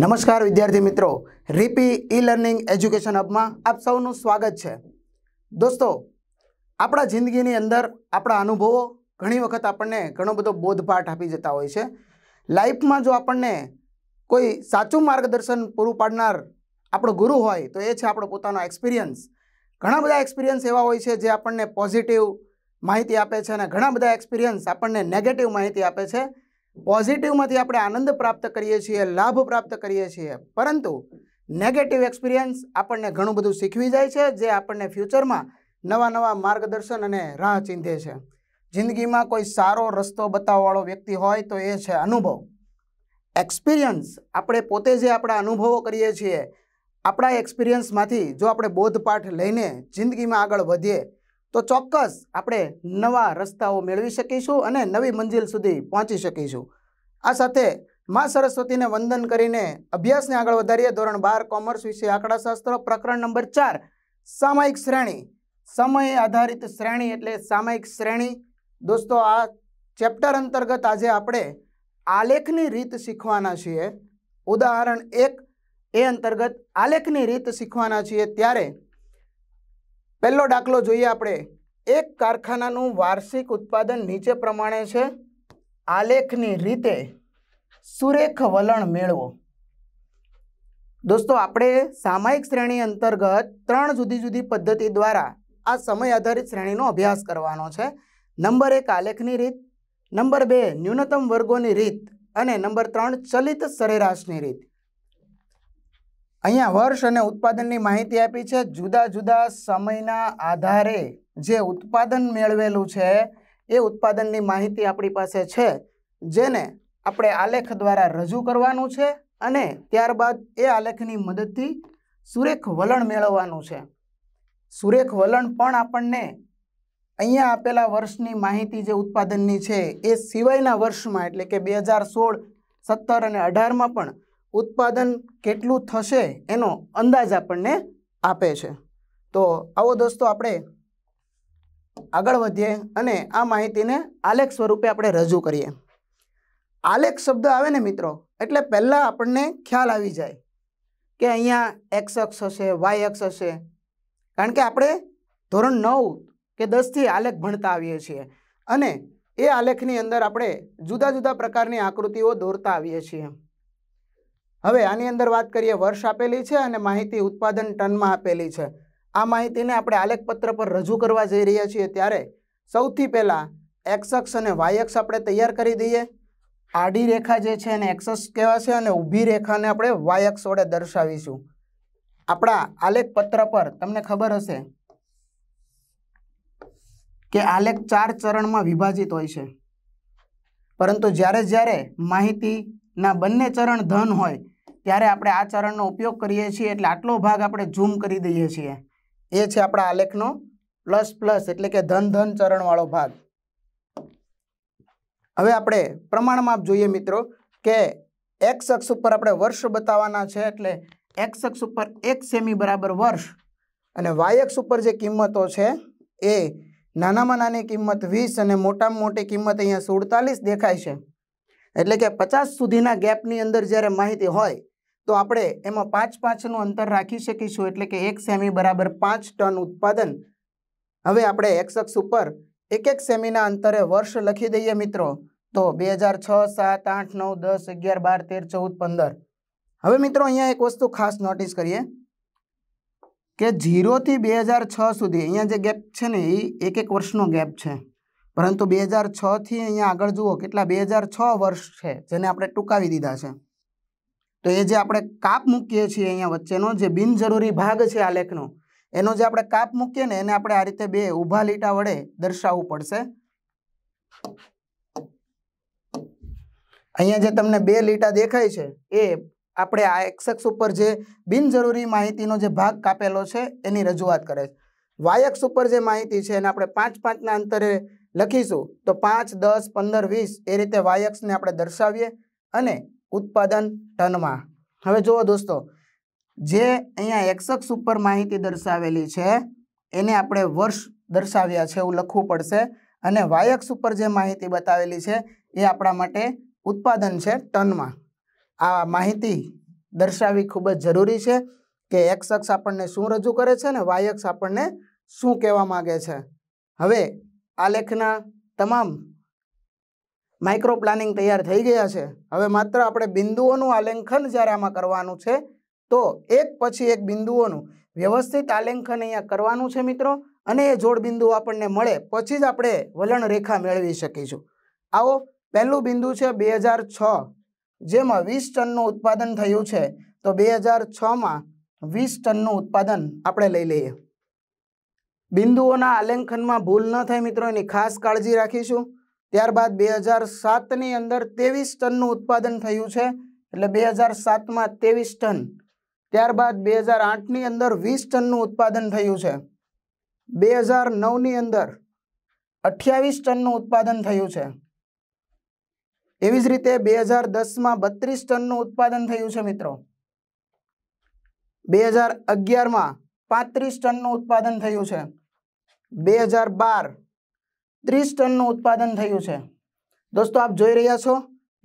નમસ્કાર વિદ્યાર્થી મિત્રો રીપી ઈ લર્નિંગ એજ્યુકેશન હબમાં આપ સૌનું સ્વાગત છે દોસ્તો આપણા જિંદગીની અંદર આપણા અનુભવો ઘણી વખત આપણને ઘણો બધો બોધપાઠ આપી જતા હોય છે લાઈફમાં જો આપણને કોઈ સાચું માર્ગદર્શન પૂરું પાડનાર આપણો ગુરુ હોય તો એ છે આપણો પોતાનો એક્સપિરિયન્સ ઘણા બધા એક્સપિરિયન્સ એવા હોય છે જે આપણને પોઝિટિવ માહિતી આપે છે અને ઘણા બધા એક્સપિરિયન્સ આપણને નેગેટિવ માહિતી આપે છે પોઝિટિવમાંથી આપણે આનંદ પ્રાપ્ત કરીએ છીએ લાભ પ્રાપ્ત કરીએ છીએ પરંતુ નેગેટિવ એક્સપિરિયન્સ આપણને ઘણું બધું શીખવી જાય છે જે આપણને ફ્યુચરમાં નવા નવા માર્ગદર્શન અને રાહ ચીંધે છે જિંદગીમાં કોઈ સારો રસ્તો બતાવવાળો વ્યક્તિ હોય તો એ છે અનુભવ એક્સપિરિયન્સ આપણે પોતે જે આપણા અનુભવો કરીએ છીએ આપણા એક્સપિરિયન્સમાંથી જો આપણે બોધપાઠ લઈને જિંદગીમાં આગળ વધીએ તો ચોક્કસ આપણે નવા રસ્તાઓ મેળવી શકીશું અને નવી મંજિલ સુધી પહોંચી શકીશું આ સાથે માં સરસ્વતીને વંદન કરીને અભ્યાસને આગળ વધારીએ ધોરણ બાર કોમર્સ વિશે આંકડાશાસ્ત્ર પ્રકરણ નંબર ચાર સામાયિક શ્રેણી સમય આધારિત શ્રેણી એટલે સામાયિક શ્રેણી દોસ્તો આ ચેપ્ટર અંતર્ગત આજે આપણે આલેખની રીત શીખવાના છીએ ઉદાહરણ એક એ અંતર્ગત આલેખની રીત શીખવાના છીએ ત્યારે પહેલો દાખલો જોઈએ આપણે એક કારખાનાનું વાર્ષિક ઉત્પાદન નીચે પ્રમાણે છે આલેખની રીતે સુરેખ વલણ મેળવો દોસ્તો આપણે સામાયિક શ્રેણી અંતર્ગત ત્રણ જુદી જુદી પદ્ધતિ દ્વારા આ સમય આધારિત શ્રેણીનો અભ્યાસ કરવાનો છે નંબર એક આલેખની રીત નંબર બે ન્યૂનતમ વર્ગોની રીત અને નંબર ત્રણ ચલિત સરેરાશની રીત અહીંયા વર્ષ અને ઉત્પાદનની માહિતી આપી છે જુદા જુદા સમયના આધારે જે ઉત્પાદન મેળવેલું છે એ ઉત્પાદનની માહિતી આપણી પાસે છે જેને આપણે આલેખ દ્વારા રજૂ કરવાનું છે અને ત્યારબાદ એ આલેખની મદદથી સુરેખ વલણ મેળવવાનું છે સુરેખ વલણ પણ આપણને અહીંયા આપેલા વર્ષની માહિતી જે ઉત્પાદનની છે એ સિવાયના વર્ષમાં એટલે કે બે હજાર સોળ સત્તર અને અઢારમાં પણ ઉત્પાદન કેટલું થશે એનો અંદાજ આપણને આપે છે તો આવો દોસ્તો આપણે આગળ વધીએ અને આ માહિતીને આલેખ સ્વરૂપે આપણે રજૂ કરીએ આલેખ શબ્દ આવે ને મિત્રો એટલે પહેલાં આપણને ખ્યાલ આવી જાય કે અહીંયા એક્સ અક્ષ હશે વાય અક્ષ હશે કારણ કે આપણે ધોરણ નવ કે દસથી આલેખ ભણતા આવીએ છીએ અને એ આલેખની અંદર આપણે જુદા જુદા પ્રકારની આકૃતિઓ દોરતા આવીએ છીએ હવે આની અંદર વાત કરીએ વર્ષ આપેલી છે અને માહિતી ઉત્પાદન ટનમાં આપેલી છે આ માહિતીને આપણે આલેખપત્ર પર રજૂ કરવા જઈ રહ્યા છીએ ત્યારે સૌથી પહેલાં એક્સક્સ અને વાયક્સ આપણે તૈયાર કરી દઈએ આડી રેખા જે છે એને એક્સક્ષ કહેવાશે અને ઊભી રેખાને આપણે વાયક્સ વડે દર્શાવીશું આપણા આલેખપત્ર પર તમને ખબર હશે કે આલેખ ચાર ચરણમાં વિભાજિત હોય છે પરંતુ જ્યારે જ્યારે માહિતીના બંને ચરણ ધન હોય ત્યારે આપણે આ ચરણનો ઉપયોગ કરીએ છીએ એટલે આટલો ભાગ આપણે ઝૂમ કરી દઈએ છીએ એ છે આપણા આલેખનો પ્લસ પ્લસ એટલે કે ધન ધન ચરણવાળો ભાગ હવે આપણે પ્રમાણમાપ જોઈએ મિત્રો કે એક્સ અક્ષ ઉપર આપણે વર્ષ બતાવવાના છે એટલે એક્સ અક્ષ ઉપર એક સેમી બરાબર વર્ષ અને વાય અક્ષ ઉપર જે કિંમતો છે એ નાનામાં નાની કિંમત વીસ અને મોટામાં મોટી કિંમત અહીંયા સુડતાલીસ દેખાય છે એટલે કે પચાસ સુધીના ગેપની અંદર જ્યારે માહિતી હોય તો આપણે એમાં પાંચ પાંચનું અંતર રાખી શકીશું એટલે કે એક સેમી બરાબર પાંચ ટન ઉત્પાદન હવે આપણે એક્સક્સ ઉપર એક એક સેમીના અંતરે વર્ષ લખી દઈએ મિત્રો તો બે હજાર છ સાત આઠ નવ દસ અગિયાર બાર તેર ચૌદ પંદર હવે મિત્રો અહીંયા એક વસ્તુ ખાસ નોટિસ કરીએ કે ઝીરોથી બે હજાર છ સુધી અહીંયા જે ગેપ છે ને એ એક એક વર્ષનો ગેપ છે પરંતુ બે હજાર છથી અહીંયા આગળ જુઓ કેટલા બે હજાર છ વર્ષ છે જેને આપણે ટૂંકાવી દીધા છે તો એ જે આપણે કાપ મૂકીએ છીએ અહીંયા વચ્ચેનો જે બિનજરૂરી ભાગ છે આ લેખનો એનો જે આપણે કાપ મૂકીએ ને એને આપણે આ રીતે બે ઊભા લીટા વડે દર્શાવવું પડશે અહીંયા જે તમને બે લીટા દેખાય છે એ આપણે આ એક્સેક્સ ઉપર જે બિનજરૂરી માહિતીનો જે ભાગ કાપેલો છે એની રજૂઆત કરે છે વાયક્સ ઉપર જે માહિતી છે એને આપણે પાંચ પાંચના અંતરે લખીશું તો પાંચ દસ પંદર વીસ એ રીતે વાયક્સને આપણે દર્શાવીએ અને ઉત્પાદન ટનમાં હવે જુઓ દોસ્તો જે અહીંયા એક્સક્ષ ઉપર માહિતી દર્શાવેલી છે એને આપણે વર્ષ દર્શાવ્યા છે એવું લખવું પડશે અને વાયક્સ ઉપર જે માહિતી બતાવેલી છે એ આપણા માટે ઉત્પાદન છે ટનમાં આ માહિતી દર્શાવવી ખૂબ જ જરૂરી છે કે એક્સ આપણને શું રજૂ કરે છે અને વાયક્સ આપણને શું કહેવા માગે છે હવે આ લેખના તમામ માઇક્રો પ્લાનિંગ તૈયાર થઈ ગયા છે હવે માત્ર આપણે બિંદુઓનું આલેખન જ્યારે આમાં કરવાનું છે તો એક પછી એક બિંદુઓનું વ્યવસ્થિત આલેખન અહીંયા કરવાનું છે મિત્રો અને એ જોડબિંદુ આપણને મળે પછી જ આપણે વલણ રેખા મેળવી શકીશું આવો પહેલું બિંદુ છે બે હજાર છ જેમાં વીસ ટનનું ઉત્પાદન થયું છે તો બે હજાર છમાં વીસ ટનનું ઉત્પાદન આપણે લઈ લઈએ બિંદુઓના આલેખનમાં ભૂલ ન થાય મિત્રો એની ખાસ કાળજી રાખીશું ત્યારબાદ બે હજાર સાતની અંદર ત્રેવીસ ટનનું ઉત્પાદન થયું છે એટલે બે હજાર સાતમાં ત્રેવીસ ટન ત્યારબાદ બે હજાર આઠની અંદર વીસ ટનનું ઉત્પાદન થયું છે બે હજાર નવની અંદર અઠ્યાવીસ ટનનું ઉત્પાદન થયું છે એવી જ રીતે બે હજાર દસમાં બત્રીસ ટનનું ઉત્પાદન થયું છે મિત્રો બે હજાર અગિયારમાં પાંત્રીસ ટનનું ઉત્પાદન થયું છે બે હજાર બાર ત્રીસ ટનનું ઉત્પાદન થયું છે દોસ્તો આપ જોઈ રહ્યા છો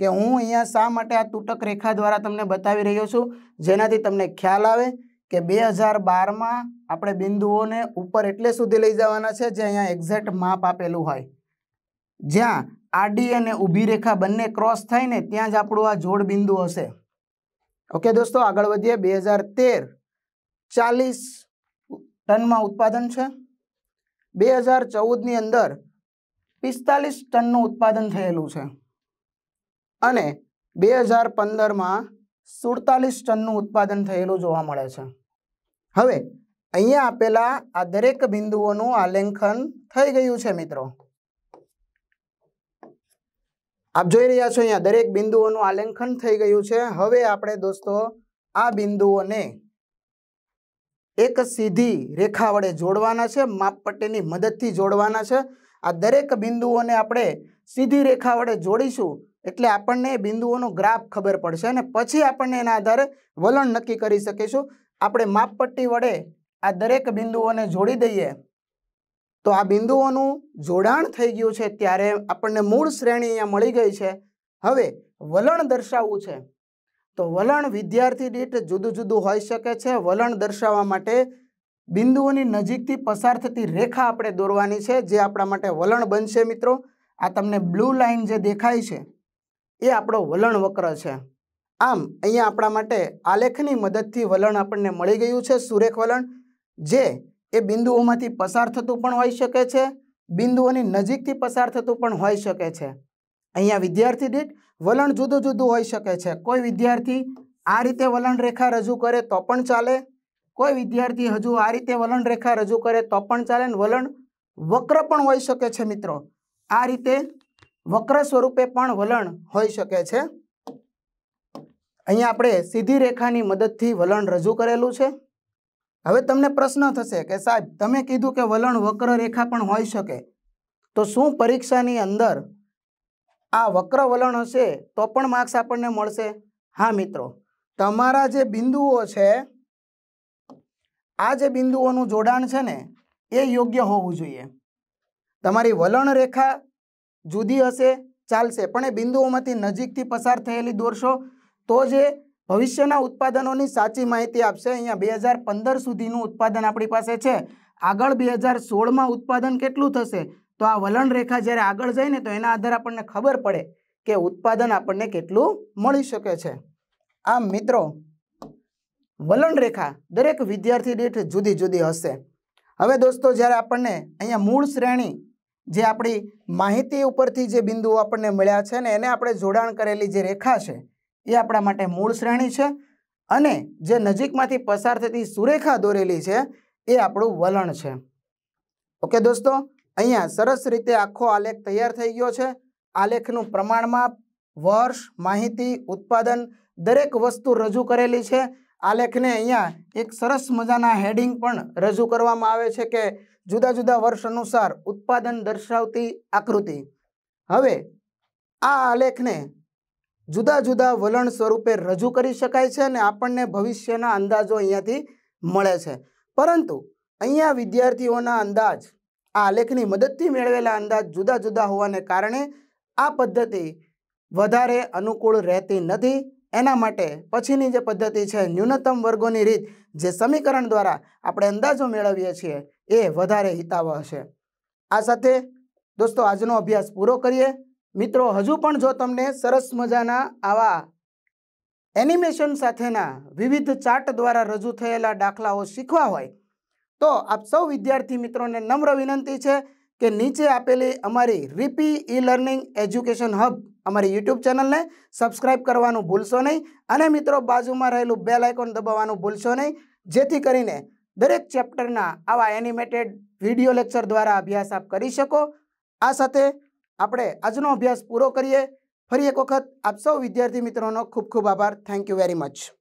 કે હું અહીંયા શા માટે આ તૂટક રેખા દ્વારા તમને બતાવી રહ્યો છું જેનાથી તમને ખ્યાલ આવે કે બે હજાર બારમાં આપણે બિંદુઓને ઉપર એટલે સુધી લઈ જવાના છે જે અહીંયા એક્ઝેક્ટ માપ આપેલું હોય જ્યાં આડી અને ઊભી રેખા બંને ક્રોસ થાય ને ત્યાં જ આપણું આ જોડ બિંદુ હશે ઓકે દોસ્તો આગળ વધીએ બે હજાર તેર ચાલીસ ટનમાં ઉત્પાદન છે બે હજાર ચૌદની અંદર પિસ્તાલીસ ટનનું ઉત્પાદન થયેલું છે અને બે હજાર પંદરમાં સુડતાલીસ ટનનું ઉત્પાદન થયેલું જોવા મળે છે હવે અહીંયા આપેલા આ દરેક બિંદુઓનું આલેખન થઈ ગયું છે મિત્રો આપ જોઈ રહ્યા છો અહીંયા દરેક બિંદુઓનું આલેખન થઈ ગયું છે હવે આપણે દોસ્તો આ બિંદુઓને એક સીધી રેખા વડે જોડવાના છે માપપટ્ટીની મદદથી જોડવાના છે આ દરેક બિંદુઓને આપણે સીધી રેખા વડે જોડીશું એટલે આપણને બિંદુઓનો ગ્રાફ ખબર પડશે અને પછી આપણને એના આધારે વલણ નક્કી કરી શકીશું આપણે માપપટ્ટી વડે આ દરેક બિંદુઓને જોડી દઈએ તો આ બિંદુઓનું જોડાણ થઈ ગયું છે ત્યારે આપણને મૂળ શ્રેણી અહીંયા મળી ગઈ છે હવે વલણ દર્શાવવું છે તો વલણ વિદ્યાર્થી દીઠ જુદું જુદું હોઈ શકે છે વલણ દર્શાવવા માટે બિંદુઓની નજીકથી પસાર થતી રેખા આપણે દોરવાની છે જે આપણા માટે વલણ બનશે મિત્રો આ તમને બ્લુ લાઇન જે દેખાય છે એ આપણો વલણ વક્ર છે આમ અહીંયા આપણા માટે આલેખની મદદથી વલણ આપણને મળી ગયું છે સુરેખ વલણ જે એ બિંદુઓમાંથી પસાર થતું પણ હોઈ શકે છે બિંદુઓની નજીકથી પસાર થતું પણ હોઈ શકે છે અહીંયા વિદ્યાર્થી દીઠ વલણ જુદું જુદું હોઈ શકે છે કોઈ વિદ્યાર્થી આ રીતે વલણ રેખા રજૂ કરે તો પણ ચાલે કોઈ વિદ્યાર્થી હજુ આ રીતે વલણ રેખા રજૂ કરે તો પણ ચાલે ને વલણ વક્ર પણ હોઈ શકે છે મિત્રો આ રીતે વક્ર સ્વરૂપે પણ વલણ હોઈ શકે છે અહીંયા આપણે સીધી રેખાની મદદથી વલણ રજૂ કરેલું છે હવે તમને પ્રશ્ન થશે કે સાહેબ તમે કીધું કે વલણ વક્ર રેખા પણ હોઈ શકે તો શું પરીક્ષાની અંદર આ વક્ર વલણ હશે તો પણ માર્ક્સ આપણને મળશે હા મિત્રો તમારા જે બિંદુઓ છે આ જે બિંદુઓનું જોડાણ છે ને એ યોગ્ય હોવું જોઈએ તમારી વલણ રેખા જુદી હશે ચાલશે પણ એ બિંદુઓમાંથી નજીકથી પસાર થયેલી દોરશો તો જે ભવિષ્યના ઉત્પાદનોની સાચી માહિતી આપશે અહીંયા બે હજાર પંદર સુધીનું ઉત્પાદન આપણી પાસે છે આગળ બે હજાર સોળમાં ઉત્પાદન કેટલું થશે તો આ વલણ રેખા જ્યારે આગળ જાય ને તો એના આધારે આપણને ખબર પડે કે ઉત્પાદન આપણને કેટલું મળી શકે છે આમ મિત્રો વલણ રેખા દરેક વિદ્યાર્થી દીઠ જુદી જુદી હશે હવે દોસ્તો જ્યારે આપણને અહીંયા મૂળ શ્રેણી જે આપણી માહિતી ઉપરથી જે બિંદુઓ આપણને મળ્યા છે ને એને આપણે જોડાણ કરેલી જે રેખા છે એ આપણા માટે મૂળ શ્રેણી છે અને જે નજીકમાંથી પસાર થતી સુરેખા દોરેલી છે એ આપણું વલણ છે ઓકે દોસ્તો અહીંયા સરસ રીતે આખો આલેખ તૈયાર થઈ ગયો છે આલેખનું પ્રમાણમાં વર્ષ માહિતી ઉત્પાદન દરેક વસ્તુ રજૂ કરેલી છે આલેખને લેખને અહીંયા એક સરસ મજાના હેડિંગ પણ રજૂ કરવામાં આવે છે કે જુદા જુદા વર્ષ અનુસાર ઉત્પાદન દર્શાવતી આકૃતિ હવે આ આલેખને જુદા જુદા વલણ સ્વરૂપે રજૂ કરી શકાય છે અને આપણને ભવિષ્યના અંદાજો અહીંયાથી મળે છે પરંતુ અહીંયા વિદ્યાર્થીઓના અંદાજ આ આલેખની મદદથી મેળવેલા અંદાજ જુદા જુદા હોવાને કારણે આ પદ્ધતિ વધારે અનુકૂળ રહેતી નથી એના માટે પછીની જે પદ્ધતિ છે ન્યૂનતમ વર્ગોની રીત જે સમીકરણ દ્વારા આપણે અંદાજો મેળવીએ છીએ એ વધારે હિતાવહ છે આ સાથે દોસ્તો આજનો અભ્યાસ પૂરો કરીએ મિત્રો હજુ પણ જો તમને સરસ મજાના આવા એનિમેશન સાથેના વિવિધ ચાર્ટ દ્વારા રજૂ થયેલા દાખલાઓ શીખવા હોય તો આપ સૌ વિદ્યાર્થી મિત્રોને નમ્ર વિનંતી છે કે નીચે આપેલી અમારી Ripi e learning education hub અમારી યુટ્યુબ ચેનલને સબસ્ક્રાઇબ કરવાનું ભૂલશો નહીં અને મિત્રો બાજુમાં રહેલું બે લાઇકોન દબાવવાનું ભૂલશો નહીં જેથી કરીને દરેક ચેપ્ટરના આવા એનિમેટેડ વિડીયો લેક્ચર દ્વારા અભ્યાસ આપ કરી શકો આ સાથે આપણે આજનો અભ્યાસ પૂરો કરીએ ફરી એક વખત આપ સૌ વિદ્યાર્થી મિત્રોનો ખૂબ ખૂબ આભાર થેન્ક યુ વેરી મચ